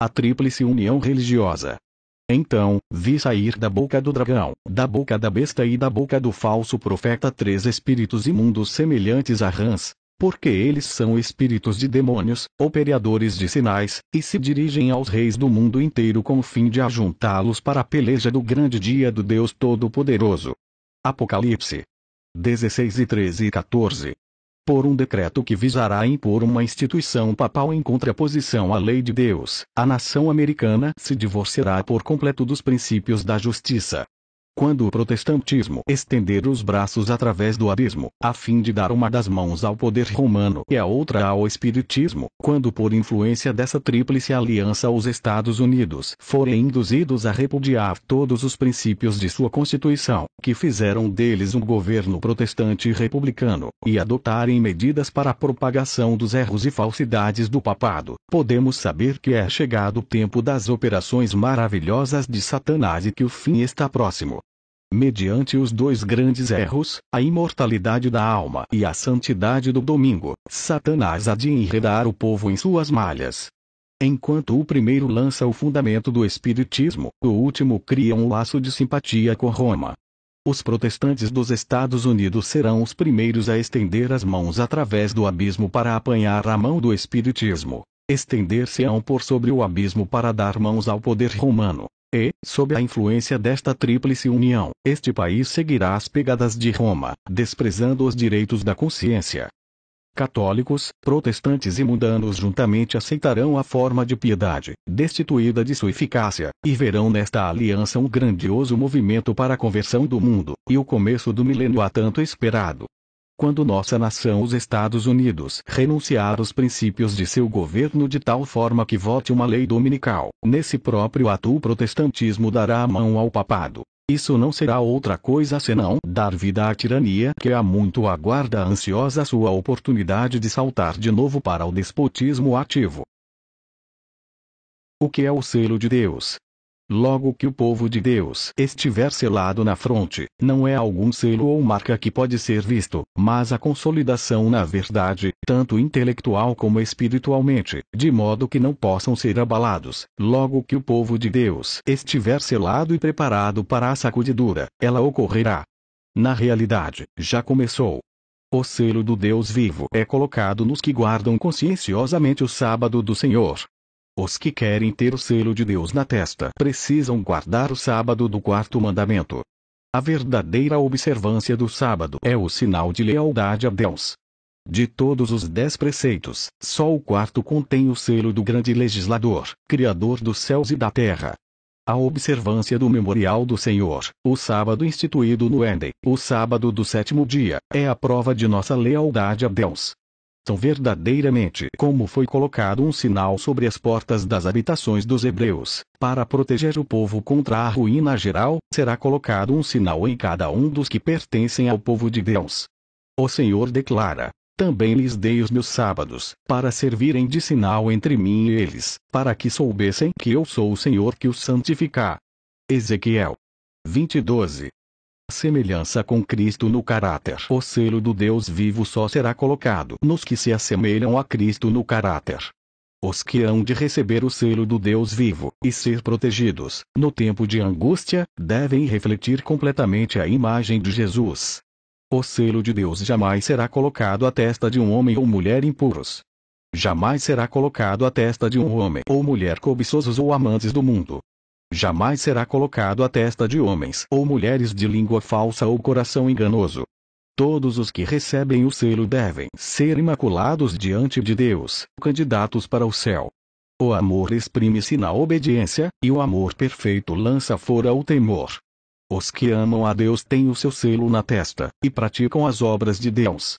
a tríplice união religiosa. Então, vi sair da boca do dragão, da boca da besta e da boca do falso profeta três espíritos imundos semelhantes a rãs, porque eles são espíritos de demônios, operadores de sinais, e se dirigem aos reis do mundo inteiro com o fim de ajuntá-los para a peleja do grande dia do Deus Todo-Poderoso. Apocalipse 16 e 13 e 14 por um decreto que visará impor uma instituição papal em contraposição à lei de Deus, a nação americana se divorciará por completo dos princípios da justiça, quando o protestantismo estender os braços através do abismo, a fim de dar uma das mãos ao poder romano e a outra ao espiritismo, quando por influência dessa tríplice aliança os Estados Unidos forem induzidos a repudiar todos os princípios de sua Constituição, que fizeram deles um governo protestante e republicano, e adotarem medidas para a propagação dos erros e falsidades do papado, podemos saber que é chegado o tempo das operações maravilhosas de Satanás e que o fim está próximo mediante os dois grandes erros, a imortalidade da alma e a santidade do domingo, Satanás há de enredar o povo em suas malhas. Enquanto o primeiro lança o fundamento do Espiritismo, o último cria um laço de simpatia com Roma. Os protestantes dos Estados Unidos serão os primeiros a estender as mãos através do abismo para apanhar a mão do Espiritismo. Estender-se-ão por sobre o abismo para dar mãos ao poder romano. E, sob a influência desta Tríplice União, este país seguirá as pegadas de Roma, desprezando os direitos da consciência. Católicos, protestantes e mundanos juntamente aceitarão a forma de piedade, destituída de sua eficácia, e verão nesta aliança um grandioso movimento para a conversão do mundo, e o começo do milênio há tanto esperado quando nossa nação os Estados Unidos renunciar aos princípios de seu governo de tal forma que vote uma lei dominical. Nesse próprio ato o protestantismo dará a mão ao papado. Isso não será outra coisa senão dar vida à tirania que há muito aguarda ansiosa sua oportunidade de saltar de novo para o despotismo ativo. O que é o selo de Deus? Logo que o povo de Deus estiver selado na fronte, não é algum selo ou marca que pode ser visto, mas a consolidação na verdade, tanto intelectual como espiritualmente, de modo que não possam ser abalados. Logo que o povo de Deus estiver selado e preparado para a sacudidura, ela ocorrerá. Na realidade, já começou. O selo do Deus vivo é colocado nos que guardam conscienciosamente o sábado do Senhor, os que querem ter o selo de Deus na testa precisam guardar o sábado do quarto mandamento. A verdadeira observância do sábado é o sinal de lealdade a Deus. De todos os dez preceitos, só o quarto contém o selo do grande legislador, Criador dos céus e da terra. A observância do memorial do Senhor, o sábado instituído no Éden, o sábado do sétimo dia, é a prova de nossa lealdade a Deus tão verdadeiramente como foi colocado um sinal sobre as portas das habitações dos hebreus, para proteger o povo contra a ruína geral, será colocado um sinal em cada um dos que pertencem ao povo de Deus. O Senhor declara: Também lhes dei os meus sábados, para servirem de sinal entre mim e eles, para que soubessem que eu sou o Senhor que os santifica. Ezequiel 22 semelhança com Cristo no caráter. O selo do Deus vivo só será colocado nos que se assemelham a Cristo no caráter. Os que hão de receber o selo do Deus vivo e ser protegidos, no tempo de angústia, devem refletir completamente a imagem de Jesus. O selo de Deus jamais será colocado à testa de um homem ou mulher impuros. Jamais será colocado à testa de um homem ou mulher cobiçosos ou amantes do mundo, jamais será colocado à testa de homens ou mulheres de língua falsa ou coração enganoso. Todos os que recebem o selo devem ser imaculados diante de Deus, candidatos para o céu. O amor exprime-se na obediência, e o amor perfeito lança fora o temor. Os que amam a Deus têm o seu selo na testa, e praticam as obras de Deus.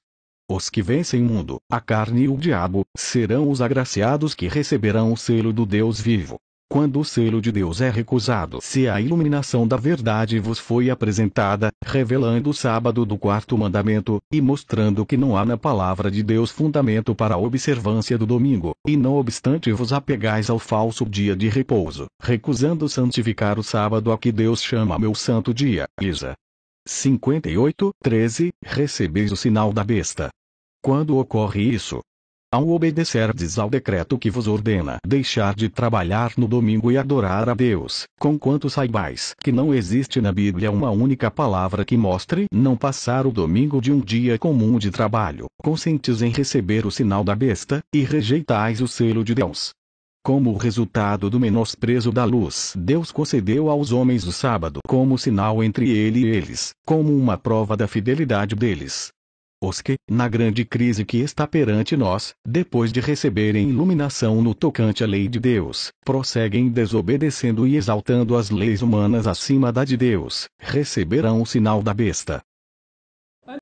Os que vencem o mundo, a carne e o diabo, serão os agraciados que receberão o selo do Deus vivo. Quando o selo de Deus é recusado, se a iluminação da verdade vos foi apresentada, revelando o sábado do quarto mandamento, e mostrando que não há na palavra de Deus fundamento para a observância do domingo, e não obstante vos apegais ao falso dia de repouso, recusando santificar o sábado a que Deus chama meu santo dia. Isa. 58, 13, recebeis o sinal da besta. Quando ocorre isso, ao obedecerdes ao decreto que vos ordena deixar de trabalhar no domingo e adorar a Deus, conquanto saibais que não existe na Bíblia uma única palavra que mostre não passar o domingo de um dia comum de trabalho, consentes em receber o sinal da besta, e rejeitais o selo de Deus. Como resultado do menosprezo da luz, Deus concedeu aos homens o sábado como sinal entre ele e eles, como uma prova da fidelidade deles, os que, na grande crise que está perante nós, depois de receberem iluminação no tocante à lei de Deus, prosseguem desobedecendo e exaltando as leis humanas acima da de Deus, receberão o sinal da besta,